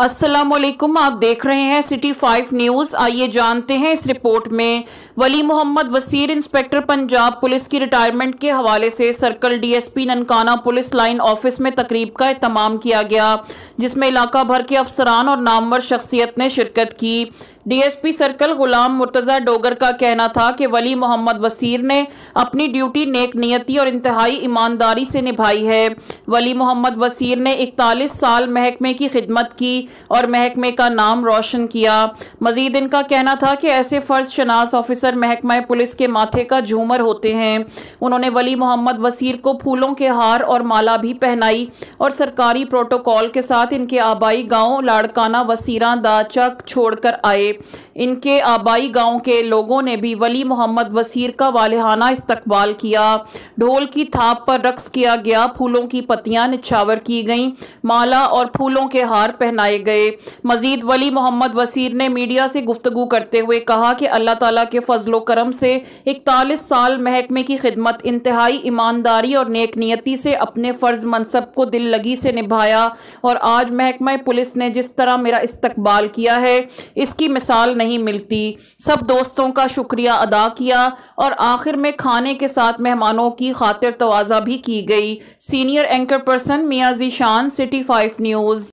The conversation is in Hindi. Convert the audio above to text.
असलम आप देख रहे हैं सिटी फाइव न्यूज़ आइए जानते हैं इस रिपोर्ट में वली मोहम्मद वसीर इंस्पेक्टर पंजाब पुलिस की रिटायरमेंट के हवाले से circle DSP Nankana police line office में तकरीब का अहतमाम किया गया जिसमें इलाका भर के अफसरान और नामवर शख्सियत ने शिरकत की डीएसपी सर्कल गुलाम मुर्तज़ा डोगर का कहना था कि वली मोहम्मद वसीर ने अपनी ड्यूटी नेक नियति और इंतहाई ईमानदारी से निभाई है वली मोहम्मद वसीर ने इकतालीस साल महकमे की खिदमत की और महकमे का नाम रोशन किया मजीद इनका कहना था कि ऐसे फ़र्ज शनास ऑफिसर महकमा पुलिस के माथे का झूमर होते हैं उन्होंने वली मोहम्मद वसीर को फूलों के हार और माला भी पहनाई और सरकारी प्रोटोकॉल के साथ इनके आबाई गाँव लाड़काना वसीरा दाचा छोड़कर आए इनके आबाई गांव के लोगों ने भी वली मोहम्मद वसीर का वालहाना इस्तकबाल किया ढोल की थाप पर रक्स किया गया फूलों की पत्तियां निछावर की गईं माला और फूलों के हार पहनाए गए मजीद वली मोहम्मद वसीर ने मीडिया से गुफ्तु करते हुए कहा कि अल्लाह ताला के फजलो करम से इकतालीस साल महकमे की खिदमत इंतहाई ईमानदारी और नेक से अपने फ़र्ज मनसब को दिल लगी से निभाया और आज महकमा पुलिस ने जिस तरह मेरा इस्तकबाल किया है इसकी साल नहीं मिलती सब दोस्तों का शुक्रिया अदा किया और आखिर में खाने के साथ मेहमानों की खातिर तोज़ा भी की गई सीनियर एंकर पर्सन मियाँ शान सिटी फाइव न्यूज़